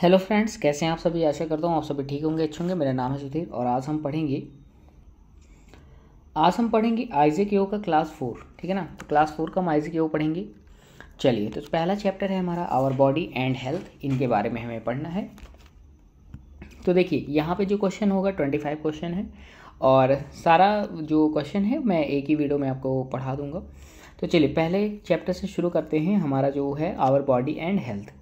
hello friends कैसे हैं आप सभी आशा करता हूँ आप सभी ठीक होंगे अच्छे होंगे मेरा नाम है सुधीर और आज हम पढ़ेंगे आज हम पढ़ेंगे आइजेक ओ का क्लास फोर ठीक है ना तो क्लास फोर का हम आइजेक ओ पढ़ेंगे चलिए तो पहला चैप्टर है हमारा आवर बॉडी एंड हेल्थ इनके बारे में हमें पढ़ना है तो देखिए यहाँ पर जो क्वेश्चन होगा ट्वेंटी फाइव क्वेश्चन है और सारा जो क्वेश्चन है मैं एक ही वीडियो में आपको पढ़ा दूँगा तो चलिए पहले चैप्टर से शुरू करते हैं हमारा जो है आवर बॉडी एंड हेल्थ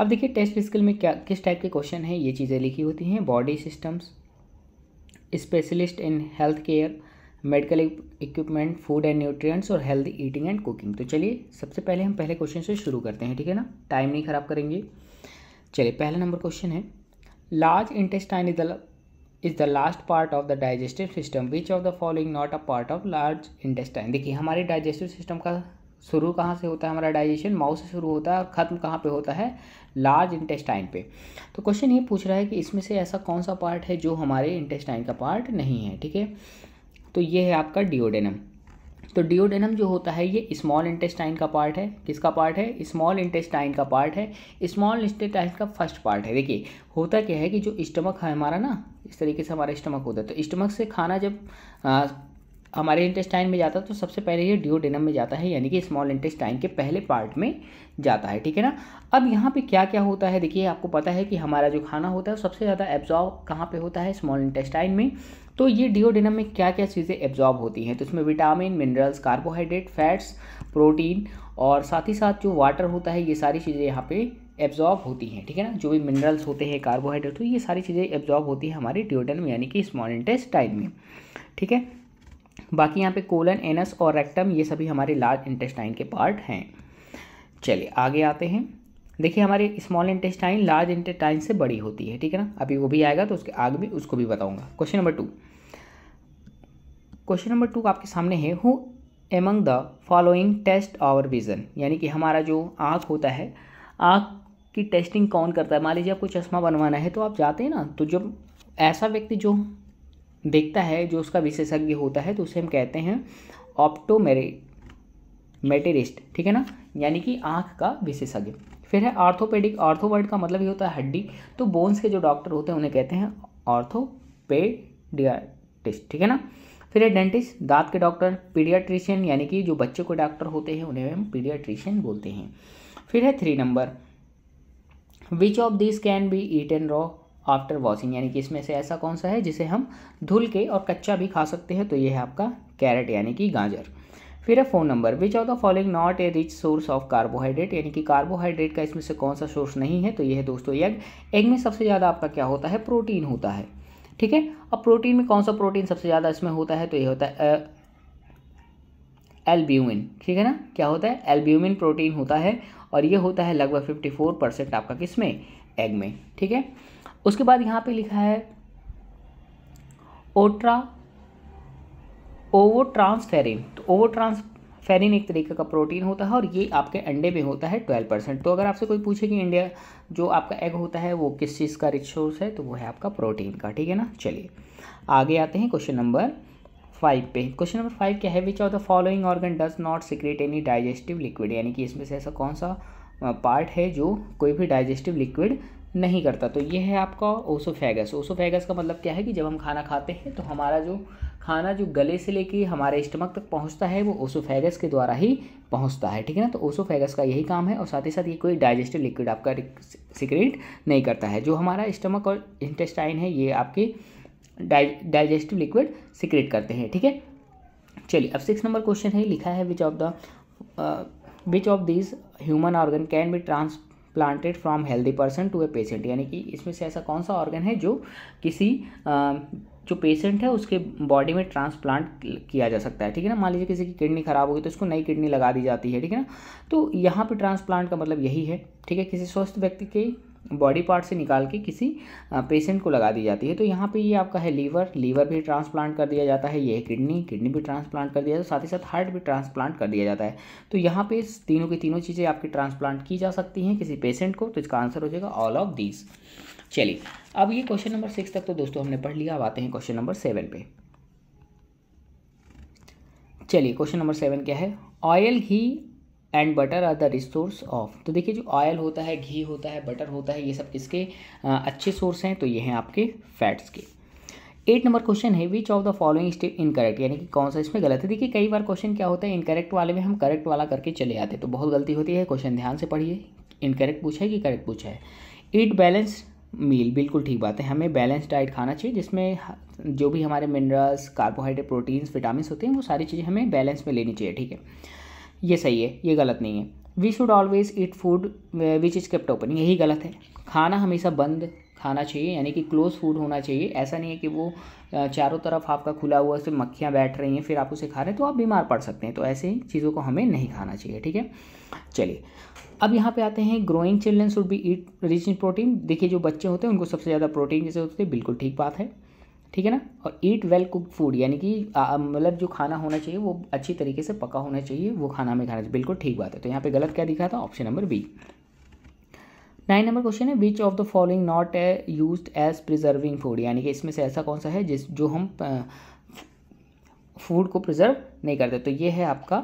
अब देखिए टेस्ट स्किल में क्या किस टाइप के क्वेश्चन हैं ये चीज़ें लिखी होती हैं body systems specialist in health care medical equipment food and nutrients और हेल्दी ईटिंग एंड कुकिंग तो चलिए सबसे पहले हम पहले क्वेश्चन से शुरू करते हैं ठीक है ना टाइम नहीं ख़राब करेंगे चलिए पहला नंबर क्वेश्चन है large intestine is the is the last part of the digestive system which of the following not a part of large intestine देखिए हमारे डाइजेस्टिव सिस्टम का शुरू कहाँ से होता है हमारा डाइजेशन माउथ से शुरू होता है और ख़त्म कहाँ पे होता है लार्ज इंटेस्टाइन पे तो क्वेश्चन ये पूछ रहा है कि इसमें से ऐसा कौन सा पार्ट है जो हमारे इंटेस्टाइन का पार्ट नहीं है ठीक है तो ये है आपका डिओडेनम तो डिओडेनम जो होता है ये स्मॉल इंटेस्टाइन का पार्ट है किसका पार्ट है स्मॉल इंटेस्टाइन का पार्ट है स्मॉल इंटेस्टाइन का फर्स्ट पार्ट है देखिए होता क्या है कि जो स्टमक है हमारा ना इस तरीके से हमारा स्टमक होता है तो स्टमक से खाना जब हमारे इंटेस्टाइन में जाता है तो सबसे पहले ये डिओडेनम में जाता है यानी कि स्मॉल इंटेस्टाइन के पहले पार्ट में जाता है ठीक है ना अब यहाँ पे क्या क्या होता है देखिए आपको पता है कि हमारा जो खाना होता है सबसे ज़्यादा एब्जॉर्ब कहाँ पे होता है स्मॉल इंटेस्टाइन में तो ये डिओडेनम में क्या क्या चीज़ें एब्जॉर्ब होती हैं तो इसमें vitamin minerals carbohydrate fats protein और साथ ही साथ जो वाटर होता है ये सारी चीज़ें यहाँ पे एब्जॉर्ब होती हैं ठीक है ना जो भी मिनरल्स होते हैं कार्बोहाइड्रेट तो ये सारी चीज़ें एब्जॉर्ब होती है हमारे डिओडेनम यानी कि स्मॉल इंटेस्टाइन में ठीक है बाकी यहाँ पे कोलन एनस और रेक्टम ये सभी हमारे लार्ज इंटेस्टाइन के पार्ट हैं चलिए आगे आते हैं देखिए हमारे स्मॉल इंटेस्टाइन लार्ज इंटेस्टाइन से बड़ी होती है ठीक है ना अभी वो भी आएगा तो उसके आगे भी उसको भी बताऊंगा question number two question number two आपके सामने है who among the following taste our vision यानी कि हमारा जो आँख होता है आँख की टेस्टिंग कौन करता है मान लीजिए आपको चश्मा बनवाना है तो आप जाते हैं ना तो जब ऐसा व्यक्ति जो देखता है जो उसका विशेषज्ञ होता है तो उसे हम कहते हैं ऑप्टोमेरे मेटेरिस्ट ठीक है ना यानी कि आँख का विशेषज्ञ फिर है आर्थोपेडिक आर्थो वर्ड का मतलब ये होता है हड्डी तो बोन्स के जो डॉक्टर होते हैं उन्हें कहते हैं ऑर्थोपेडियाटिस्ट ठीक है ना फिर है डेंटिस्ट दांत के डॉक्टर पीडियाट्रिशियन यानी कि जो बच्चों के डॉक्टर होते हैं उन्हें हम पीडियाट्रिशियन बोलते हैं फिर है three number which of this can be eat and raw after washing यानी कि इसमें से ऐसा कौन सा है जिसे हम धुल के और कच्चा भी खा सकते हैं तो ये है आपका कैरेट यानी कि गाजर फिर है four number which of the following not a rich source of carbohydrate यानी कि कार्बोहाइड्रेट का इसमें से कौन सा सोर्स नहीं है तो ये है दोस्तों एग एग में सबसे ज़्यादा आपका क्या होता है प्रोटीन होता है ठीक है अब प्रोटीन में कौन सा प्रोटीन सबसे ज़्यादा इसमें होता है तो ये होता है एल्ब्यूमिन ठीक है ना क्या होता है एल्ब्यूमिन प्रोटीन होता है और ये होता है लगभग फिफ्टी फोर परसेंट आपका किस में एग में ठीक है उसके बाद यहाँ पे लिखा है ओट्रा ओवो ट्रांसफेरिन तो ओवो ट्रांसफेरिन एक तरीके का प्रोटीन होता है और ये आपके अंडे में होता है ट्वेल्व परसेंट तो अगर आपसे कोई पूछे कि इंडिया जो आपका एग होता है वो किस चीज़ का रिच सोर्स है तो वो है आपका प्रोटीन का ठीक है ना चलिए आगे आते हैं क्वेश्चन नंबर फाइव पे क्वेश्चन नंबर फाइव क्या है which of the following organ does not secrete any digestive liquid यानी कि इसमें से ऐसा कौन सा पार्ट है जो कोई भी डाइजेस्टिव लिक्विड नहीं करता तो ये है आपका ओसोफेगस ओसोफेगस का मतलब क्या है कि जब हम खाना खाते हैं तो हमारा जो खाना जो गले से लेके हमारे स्टमक तक पहुंचता है वो ओसोफेगस के द्वारा ही पहुंचता है ठीक है ना तो ओसोफेगस का यही काम है और साथ ही साथ ये कोई डाइजेस्टिव लिक्विड आपका सिक्रेट नहीं करता है जो हमारा स्टमक और इंटेस्टाइन है ये आपके डाइजेस्टिव लिक्विड सिक्रेट करते हैं ठीक है चलिए अब सिक्स नंबर क्वेश्चन है लिखा है which of the which of this human organ can be transplanted from healthy person to a patient यानी कि इसमें से ऐसा कौन सा ऑर्गन है जो किसी जो पेशेंट है उसके बॉडी में ट्रांसप्लांट किया जा सकता है ठीक है ना मान लीजिए किसी की किडनी खराब होगी तो उसको नई किडनी लगा दी जाती है ठीक है ना तो यहाँ पे ट्रांसप्लांट का मतलब यही है ठीक है किसी स्वस्थ व्यक्ति के बॉडी पार्ट से निकाल के किसी पेशेंट को लगा दी जाती है तो यहाँ पे ये आपका है लीवर लीवर भी ट्रांसप्लांट कर दिया जाता है ये है किडनी किडनी भी ट्रांसप्लांट कर दिया जाता है साथ ही साथ हार्ट भी ट्रांसप्लांट कर दिया जाता है तो यहाँ पे तीनों की तीनों चीज़ें आपकी ट्रांसप्लांट की जा सकती हैं किसी पेशेंट को तो इसका आंसर हो जाएगा ऑल ऑफ दीज चलिए अब ये क्वेश्चन नंबर सिक्स तक तो दोस्तों हमने पढ़ लिया अब आते हैं क्वेश्चन नंबर सेवन पे चलिए क्वेश्चन नंबर सेवन क्या है ऑयल ही and butter are the resource of तो देखिए जो ऑयल होता है घी होता है बटर होता है ये सब किसके अच्छे सोर्स हैं तो ये हैं आपके फैट्स के एट नंबर क्वेश्चन है which of the following step incorrect यानी कि कौन सा इसमें गलत है देखिए कई बार क्वेश्चन क्या होता है इनकरेक्ट वाले में हम करेक्ट वाला करके चले आते तो बहुत गलती होती है क्वेश्चन ध्यान से पढ़िए इनकरेक्ट पूछा है कि करेक्ट पूछा है ईट बैलेंस मील बिल्कुल ठीक बात है हमें बैलेंस डाइट खाना चाहिए जिसमें जो भी हमारे मिनरल्स कार्बोहाइड्रेट प्रोटीन्स विटामिन होते हैं वो सारी चीज़ें हमें बैलेंस में लेनी चाहिए ठीक है ये सही है ये गलत नहीं है we should always eat food which is kept open यही गलत है खाना हमेशा बंद खाना चाहिए यानी कि क्लोज फूड होना चाहिए ऐसा नहीं है कि वो uh, चारों तरफ आपका खुला हुआ उसमें मक्खियाँ बैठ रही हैं फिर आप उसे खा रहे हैं तो आप बीमार पड़ सकते हैं तो ऐसे चीज़ों को हमें नहीं खाना चाहिए ठीक है चलिए अब यहाँ पे आते हैं growing children should be eat rich in protein देखिए जो बच्चे होते हैं उनको सबसे ज़्यादा प्रोटीन जैसे होते हैं बिल्कुल ठीक बात है ठीक है ना और ईट वेल कुक फूड यानी कि मतलब जो खाना होना चाहिए वो अच्छी तरीके से पका होना चाहिए वो खाना में खाना चाहिए बिल्कुल ठीक बात है तो यहाँ पे गलत क्या दिखा था option number B nine number question है which of the following not use as preserving food यानी कि इसमें से ऐसा कौन सा है जिस जो हम फूड uh, को प्रिजर्व नहीं करते तो ये है आपका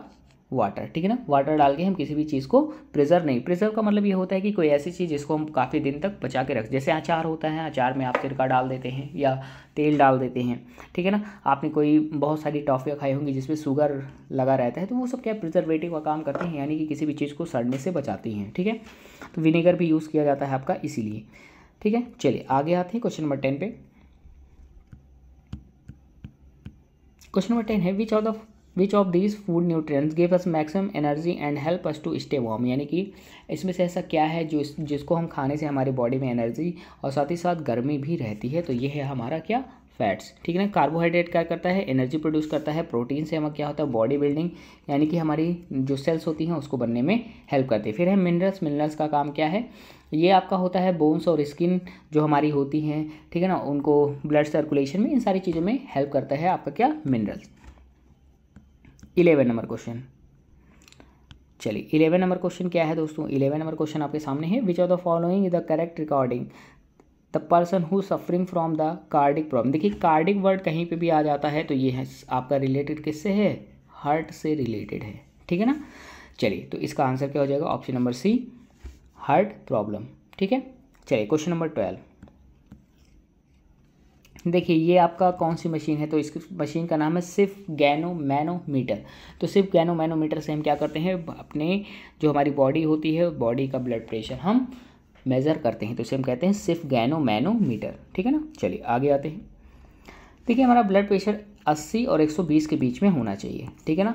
वाटर ठीक है ना वाटर डाल के हम किसी भी चीज़ को प्रिजर्व नहीं प्रिजर्व का मतलब ये होता है कि कोई ऐसी चीज़ जिसको हम काफ़ी दिन तक बचा के रख जैसे अचार होता है अचार में आप तिरका डाल देते हैं या तेल डाल देते हैं ठीक है ना आपने कोई बहुत सारी टॉफ़ियाँ खाई होंगी जिसमें शुगर लगा रहता है तो वो सब क्या प्रिजर्वेटिव का काम करते हैं यानी कि किसी भी चीज़ को सड़ने से बचाती हैं ठीक है तो विनेगर भी यूज़ किया जाता है आपका इसीलिए ठीक है चलिए आगे आते हैं क्वेश्चन नंबर टेन पे क्वेश्चन नंबर टेन है which of the which of these food nutrients give us maximum energy and help us to stay warm यानी कि इसमें से ऐसा क्या है जो जिसको हम खाने से हमारी बॉडी में एनर्जी और साथ ही साथ गर्मी भी रहती है तो ये है हमारा क्या फैट्स ठीक है ना कार्बोहाइड्रेट क्या करता है एनर्जी प्रोड्यूस करता है प्रोटीन से हमें क्या होता है बॉडी बिल्डिंग यानी कि हमारी जो सेल्स होती हैं उसको बनने में हेल्प करती है फिर है मिनरल्स मिनरल्स का काम क्या है ये आपका होता है बोन्स और स्किन जो हमारी होती हैं ठीक है ना उनको ब्लड सर्कुलेशन में इन सारी चीज़ों में हेल्प करता है आपका क्या मिनरल्स इलेवन नंबर क्वेश्चन चलिए इलेवन नंबर क्वेश्चन क्या है दोस्तों इलेवन नंबर क्वेश्चन आपके सामने है which are the following is the correct recording the person who suffering from the cardiac problem देखिए कार्डिक वर्ड कहीं पे भी आ जाता है तो ये है आपका रिलेटेड किससे है हार्ट से रिलेटेड है ठीक है ना चलिए तो इसका आंसर क्या हो जाएगा option number C heart problem ठीक है चलिए क्वेश्चन नंबर ट्वेल्व देखिए ये आपका कौन सी मशीन है तो इस मशीन का नाम है सिर्फ गैनो मैनोमीटर तो सिर्फ गैनो मैनोमीटर से हम क्या करते हैं अपने जो हमारी बॉडी होती है बॉडी का ब्लड प्रेशर हम मेज़र करते हैं तो इसे हम कहते हैं सिर्फ गैनो मैनोमीटर ठीक है ना चलिए आगे आते हैं देखिए हमारा ब्लड प्रेशर 80 और 120 के बीच में होना चाहिए ठीक है ना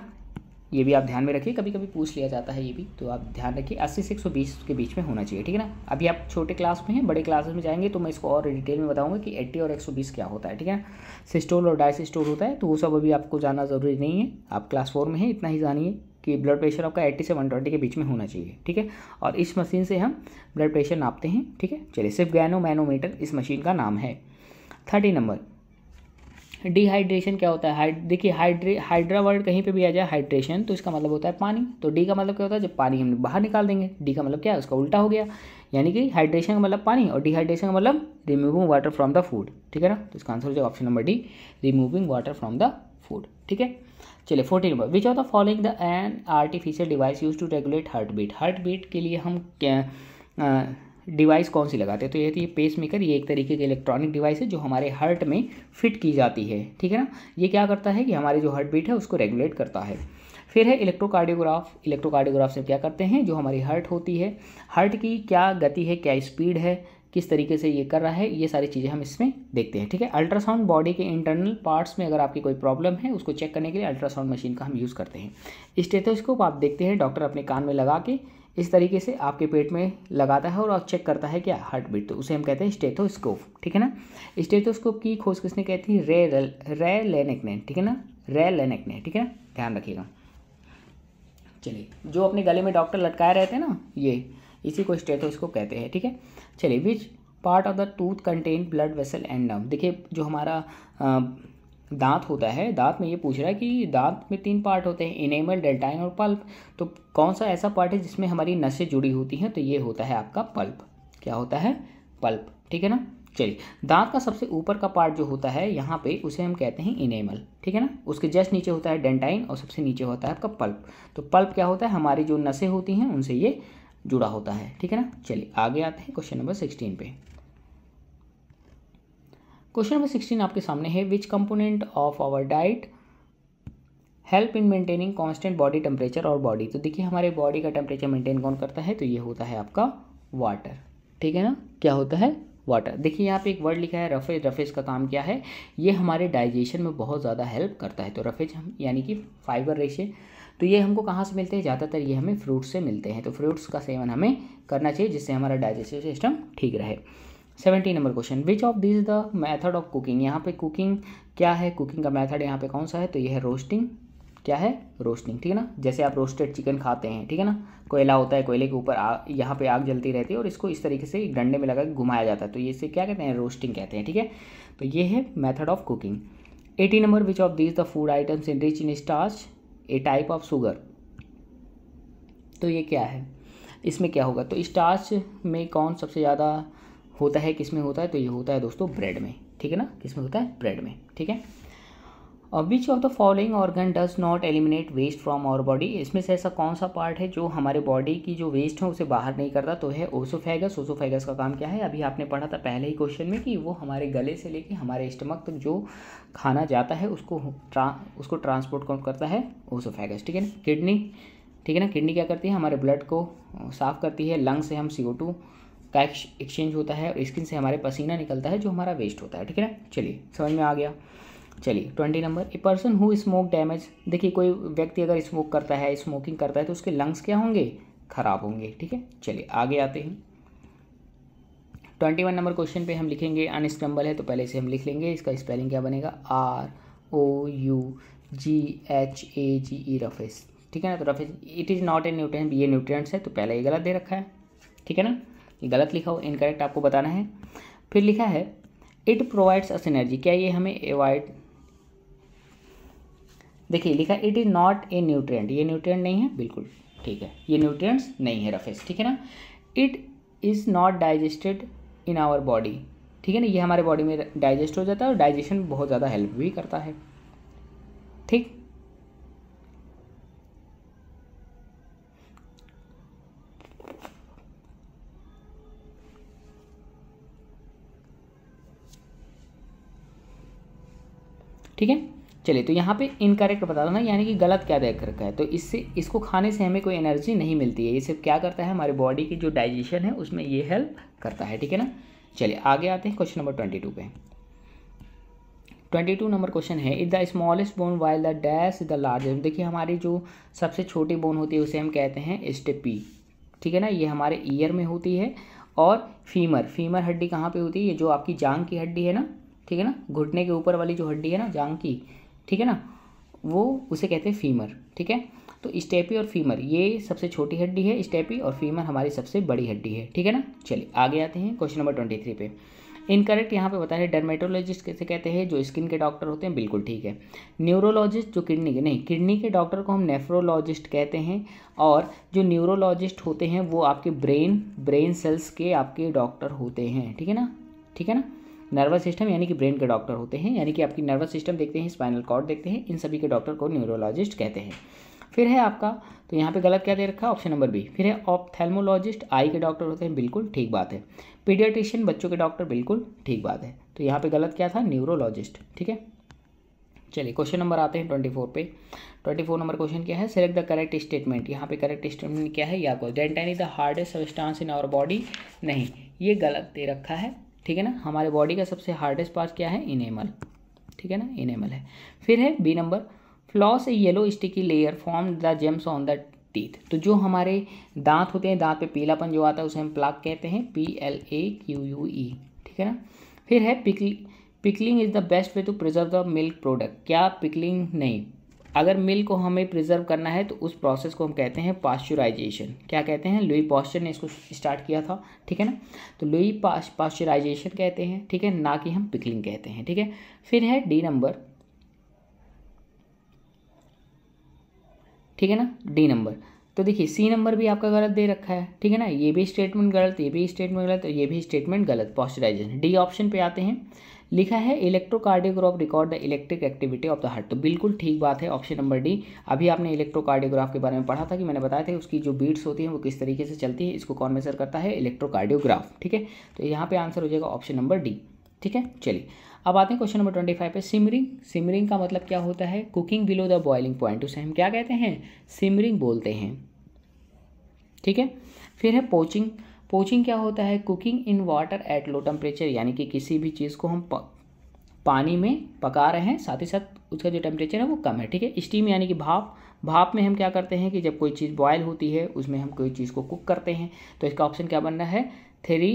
ये भी आप ध्यान में रखिए कभी कभी पूछ लिया जाता है ये भी तो आप ध्यान रखिए अस्सी से एक सौ बीस के बीच में होना चाहिए ठीक है ना अभी आप छोटे क्लास में हैं बड़े क्लासेस में जाएंगे तो मैं इसको और डिटेल में बताऊंगा कि एट्टी और एक सौ बीस क्या होता है ठीक है सिस्टोल और डायसिस्टोल होता है तो वो सब अभी आपको जाना ज़रूरी नहीं है आप क्लास फोर में हैं इतना ही जानिए कि ब्लड प्रेशर आपका एट्टी से वन के बीच में होना चाहिए ठीक है और इस मशीन से हम ब्लड प्रेशर नापते हैं ठीक है चलिए सिर्फ गैनो मैनोमीटर इस मशीन का नाम है थर्टी नंबर डिहाइड्रेशन क्या होता है हाइड देखिए हाइड्रे हाइड्रा वर्ड कहीं पे भी आ जाए हाइड्रेशन तो इसका मतलब होता है पानी तो डी का मतलब क्या होता है जब पानी हम बाहर निकाल देंगे डी का मतलब क्या है उसका उल्टा हो गया यानी कि हाइड्रेशन का मतलब पानी और डिहाइड्रेशन का मतलब removing water from the food ठीक है ना तो इसका आंसर हो जाएगा option number D removing water from the food ठीक है चलिए fourteen number which are the following the an artificial device use to regulate heart beat heart beat के लिए हम क्या डिवाइस कौन सी लगाते हैं तो ये थी पेस मेकर ये एक तरीके की इलेक्ट्रॉनिक डिवाइस है जो हमारे हार्ट में फिट की जाती है ठीक है ना ये क्या करता है कि हमारे जो हार्ट बीट है उसको रेगुलेट करता है फिर है इलेक्ट्रोकार्डियोग्राफ इलेक्ट्रोकार्डियोग्राफ से क्या करते हैं जो हमारी हार्ट होती है हार्ट की क्या गति है क्या स्पीड है किस तरीके से ये कर रहा है ये सारी चीज़ें हम इसमें देखते हैं ठीक है अल्ट्रासाउंड बॉडी के इंटरनल पार्ट्स में अगर आपकी कोई प्रॉब्लम है उसको चेक करने के लिए अल्ट्रासाउंड मशीन का हम यूज़ करते हैं स्टेथोस्कोप आप देखते हैं डॉक्टर अपने कान में लगा के इस तरीके से आपके पेट में लगाता है और आप चेक करता है क्या हार्ट बीट तो उसे हम कहते हैं स्टेथोस्कोप ठीक है ना स्टेथोस्कोप की खोज किसने कहती है रे रे लेनेक ने ठीक है ना रे लेनेक ने ठीक है ना ध्यान रखिएगा चलिए जो अपने गले में डॉक्टर लटकाए रहते हैं ना ये इसी को स्टेथोस्कोप कहते हैं ठीक है चलिए which part of the tooth contain blood vessel and nerve देखिए जो हमारा दांत होता है दांत में ये पूछ रहा है कि दांत में तीन पार्ट होते हैं इनेमल डेल्टाइन और पल्प तो कौन सा ऐसा पार्ट है जिसमें हमारी नसें जुड़ी होती हैं तो ये होता है आपका पल्प क्या होता है पल्प ठीक है ना चलिए दांत का सबसे ऊपर का पार्ट जो होता है यहाँ पे उसे हम कहते हैं इनेमल ठीक है ना उसके जस्ट नीचे होता है डेंटाइन और सबसे नीचे होता है आपका पल्प तो पल्प क्या होता है हमारी जो नसें होती हैं उनसे ये जुड़ा होता है ठीक है ना चलिए आगे आते हैं क्वेश्चन नंबर सिक्सटीन पे क्वेश्चन नंबर सिक्सटीन आपके सामने है which component of our diet help in maintaining constant body temperature और बॉडी तो देखिए हमारे बॉडी का टेम्परेचर मेंटेन कौन करता है तो ये होता है आपका वाटर ठीक है ना क्या होता है वाटर देखिए यहाँ पे एक वर्ड लिखा है रफेज रफेज का काम क्या है ये हमारे डाइजेशन में बहुत ज़्यादा हेल्प करता है तो रफेज हम यानी कि फाइबर रेशे तो ये हमको कहाँ से मिलते हैं ज़्यादातर ये हमें फ्रूट्स से मिलते हैं तो फ्रूट्स का सेवन हमें करना चाहिए जिससे हमारा डाइजेस्टिव सिस्टम ठीक रहे seventy number question which of this the method of cooking यहाँ पे कुकिंग क्या है कुकिंग का मैथड यहाँ पे कौन सा है तो ये है रोस्टिंग क्या है रोस्टिंग ठीक है ना जैसे आप रोस्टेड चिकन खाते हैं ठीक है ना कोयला होता है कोयले के ऊपर यहाँ पे आग जलती रहती है और इसको इस तरीके से डंडे में लगा के घुमाया जाता है तो ये इसे क्या कहते हैं रोस्टिंग कहते हैं ठीक है तो ये है method of cooking eighty number which of this the food items in rich in starch a type of sugar तो ये क्या है इसमें क्या होगा तो स्टार्च में कौन सबसे ज़्यादा होता है किस में होता है तो ये होता है दोस्तों ब्रेड में ठीक है ना किस में होता है ब्रेड में ठीक है और which of the following organ does not eliminate waste from our body इसमें से ऐसा कौन सा पार्ट है जो हमारे बॉडी की जो वेस्ट है उसे बाहर नहीं करता तो है ओसोफेगस ओसोफेगस का काम क्या है अभी आपने पढ़ा था पहले ही क्वेश्चन में कि वो हमारे गले से लेके हमारे स्टमक तक तो जो खाना जाता है उसको ट्रा उसको ट्रांसपोर्ट कौन करता है ओसोफेगस ठीक है ना किडनी ठीक है ना किडनी क्या करती है हमारे ब्लड को साफ़ करती है लंग से हम सी ओ टू का एक्सचेंज होता है और स्किन से हमारे पसीना निकलता है जो हमारा वेस्ट होता है ठीक है ना चलिए समझ में आ गया चलिए twenty number a person who smoke damage देखिए कोई व्यक्ति अगर स्मोक करता है स्मोकिंग करता है तो उसके लंग्स क्या होंगे खराब होंगे ठीक है चलिए आगे आते हैं ट्वेंटी वन नंबर क्वेश्चन पे हम लिखेंगे अनस्टम्बल है तो पहले से हम लिख लेंगे इसका स्पेलिंग क्या बनेगा R O U G H A G E roughage ठीक है ना तो roughage it is not a nutrient ये न्यूट्रेंट्स है तो पहले ये गलत दे रखा है ठीक है ना गलत लिखा हो इनकरेक्ट आपको बताना है फिर लिखा है इट प्रोवाइड्स अस एनर्जी क्या ये हमें एवॉइड देखिए लिखा it is not a nutrient ये न्यूट्रिएंट नहीं है बिल्कुल ठीक है ये न्यूट्रिएंट्स नहीं है रफेस ठीक है ना it is not digested in our body ठीक है ना ये हमारे बॉडी में डाइजेस्ट हो जाता है और डाइजेशन बहुत ज़्यादा हेल्प भी करता है ठीक ठीक है चलिए तो यहाँ पे इनकरेक्ट बता देना यानी कि गलत क्या देख रखा है तो इससे इसको खाने से हमें कोई एनर्जी नहीं मिलती है ये सिर्फ क्या करता है हमारे बॉडी की जो डाइजेशन है उसमें ये हेल्प करता है ठीक है ना चलिए आगे आते हैं क्वेश्चन नंबर ट्वेंटी टू पे ट्वेंटी टू नंबर क्वेश्चन है is the smallest bone while the dash the largest देखिए हमारी जो सबसे छोटी बोन होती है उसे हम कहते हैं स्टेपी ठीक है ना ये हमारे ईयर में होती है और फीमर फीमर हड्डी कहाँ पे होती है ये जो आपकी जांग की हड्डी है ना ठीक है ना घुटने के ऊपर वाली जो हड्डी है ना जांग की ठीक है ना वो उसे कहते हैं फीमर ठीक है तो स्टेपी और फीमर ये सबसे छोटी हड्डी है स्टेपी और फीमर हमारी सबसे बड़ी हड्डी है ठीक है ना चलिए आगे आते हैं क्वेश्चन नंबर ट्वेंटी थ्री पे इनकरेक्ट यहाँ पे बता रहे डर्मेटोलॉजिस्ट कैसे कहते हैं जो स्किन के डॉक्टर होते हैं बिल्कुल ठीक है न्यूरोलॉजिस्ट जो किडनी के नहीं किडनी के डॉक्टर को हम नेफ्रोलॉजिस्ट कहते हैं और जो न्यूरोलॉजिस्ट होते हैं वो आपके ब्रेन ब्रेन सेल्स के आपके डॉक्टर होते हैं ठीक है ना ठीक है ना नर्वस सिस्टम यानी कि ब्रेन के डॉक्टर होते हैं यानी कि आपकी नर्वस सिस्टम देखते हैं स्पाइनल कॉर्ड देखते हैं इन सभी के डॉक्टर को न्यूरोलॉजिस्ट कहते हैं फिर है आपका तो यहाँ पे गलत क्या दे रखा है ऑप्शन नंबर बी फिर है ऑप्थेल्मोलॉजिस्ट आई के डॉक्टर होते हैं बिल्कुल ठीक बात है पीडियाट्रिशियन बच्चों के डॉक्टर बिल्कुल ठीक बात है तो यहाँ पे गलत क्या था न्यूरोलॉजिस्ट ठीक है चलिए क्वेश्चन नंबर आते हैं ट्वेंटी फोर पे ट्वेंटी फोर नंबर क्वेश्चन क्या है सेलेक्ट द करेक्ट स्टेटमेंट यहाँ पे करेक्ट स्टेटमेंट क्या है या को dentine is the hardest substance in our body नहीं ये गलत दे रखा है ठीक है ना हमारे बॉडी का सबसे हार्डेस्ट पार्ट क्या है इनेमल ठीक है ना इनेमल है फिर है B number floss a yellow sticky layer form the germs on the teeth तो जो हमारे दांत होते हैं दांत पे पीलापन जो आता है उसे हम प्लाक कहते हैं P L A Q U E ठीक है ना फिर है pickling pickling is the best way to preserve the milk product क्या पिकलिंग नहीं अगर मिल्क को हमें प्रिजर्व करना है तो उस प्रोसेस को हम कहते हैं पास्चुराइजेशन क्या कहते हैं लुई पॉस्चर ने इसको स्टार्ट किया था ठीक है ना तो लुई पास पास्चुराइजेशन कहते हैं ठीक है ना कि हम पिकलिंग कहते हैं ठीक है फिर है डी नंबर ठीक है ना डी नंबर तो देखिए सी नंबर भी आपका गलत दे रखा है ठीक है ना ये भी स्टेटमेंट गलत ये भी स्टेटमेंट गलत ये भी स्टेटमेंट गलत पॉस्चराइजेशन डी ऑप्शन पे आते हैं लिखा है electrocardiograph record the electric activity of the heart तो बिल्कुल ठीक बात है ऑप्शन नंबर डी अभी आपने इलेक्ट्रोकार्डियोग्राफ के बारे में पढ़ा था कि मैंने बताया था उसकी जो बीट्स होती हैं वो किस तरीके से चलती है इसको कौन मेजर करता है इलेक्ट्रोकार्डियोग्राफ ठीक है तो यहाँ पर आंसर हो जाएगा ऑप्शन नंबर डी ठीक है चलिए अब आते हैं क्वेश्चन नंबर ट्वेंटी फाइव पे सिमरिंग सिमरिंग का मतलब क्या होता है cooking below the boiling point उसे हम क्या कहते हैं सिमरिंग बोलते हैं ठीक है फिर है पोचिंग पोचिंग क्या होता है cooking in water at low temperature यानी कि किसी भी चीज़ को हम प, पानी में पका रहे हैं साथ ही साथ उसका जो टेम्परेचर है वो कम है ठीक है स्टीम यानी कि भाप भाप में हम क्या करते हैं कि जब कोई चीज़ बॉयल होती है उसमें हम कोई चीज़ को कुक करते हैं तो इसका ऑप्शन क्या बनना है थ्री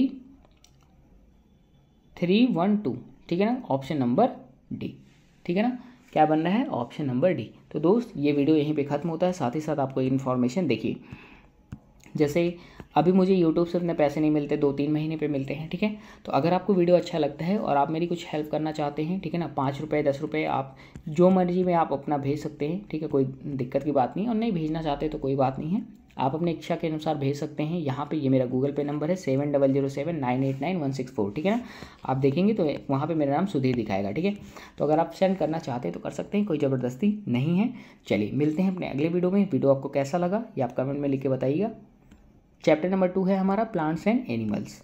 थ्री वन टू ठीक है ना ऑप्शन नंबर डी ठीक है ना क्या बन रहा है ऑप्शन नंबर डी तो दोस्त ये वीडियो यहीं पे ख़त्म होता है साथ ही साथ आपको इन्फॉर्मेशन देखिए जैसे अभी मुझे यूट्यूब से उतने पैसे नहीं मिलते दो तीन महीने पे मिलते हैं ठीक है तो अगर आपको वीडियो अच्छा लगता है और आप मेरी कुछ हेल्प करना चाहते हैं ठीक है ना पाँच रुपये दस रुपये आप जो मर्जी में आप अपना भेज सकते हैं ठीक है कोई दिक्कत की बात नहीं और नहीं भेजना चाहते तो कोई बात नहीं है आप अपनी इच्छा के अनुसार भेज सकते हैं यहाँ पे ये मेरा गूगल पे नंबर है seven double zero seven nine eight nine one six four ठीक है ना आप देखेंगे तो वहाँ पे मेरा नाम सुधीर दिखाएगा ठीक है तो अगर आप सेंड करना चाहते हैं तो कर सकते हैं कोई ज़बरदस्ती नहीं है चलिए मिलते हैं अपने अगले वीडियो में वीडियो आपको कैसा लगा ये आप कमेंट में लिख के बताइएगा चैप्टर नंबर टू है हमारा प्लांट्स एंड एनिमल्स